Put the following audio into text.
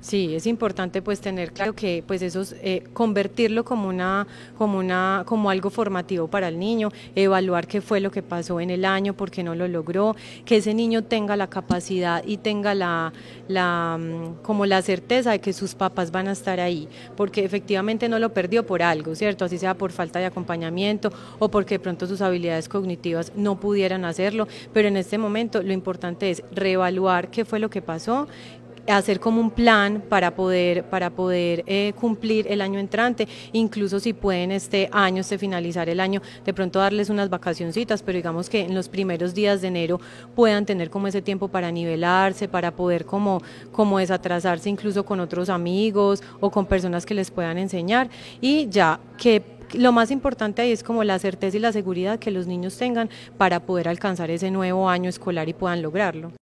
Sí, es importante pues tener claro que pues eso eh, convertirlo como una como una como algo formativo para el niño, evaluar qué fue lo que pasó en el año, por qué no lo logró, que ese niño tenga la capacidad y tenga la, la mm, como la certeza de que sus papás van a estar ahí, porque efectivamente no lo perdió por algo, ¿cierto? Así sea por falta de acompañamiento o porque de pronto sus habilidades cognitivas no pudieran hacerlo, pero en este momento lo importante es reevaluar qué fue lo que pasó hacer como un plan para poder, para poder eh, cumplir el año entrante, incluso si pueden este año, este finalizar el año, de pronto darles unas vacacioncitas, pero digamos que en los primeros días de enero puedan tener como ese tiempo para nivelarse, para poder como, como desatrasarse incluso con otros amigos o con personas que les puedan enseñar y ya que lo más importante ahí es como la certeza y la seguridad que los niños tengan para poder alcanzar ese nuevo año escolar y puedan lograrlo.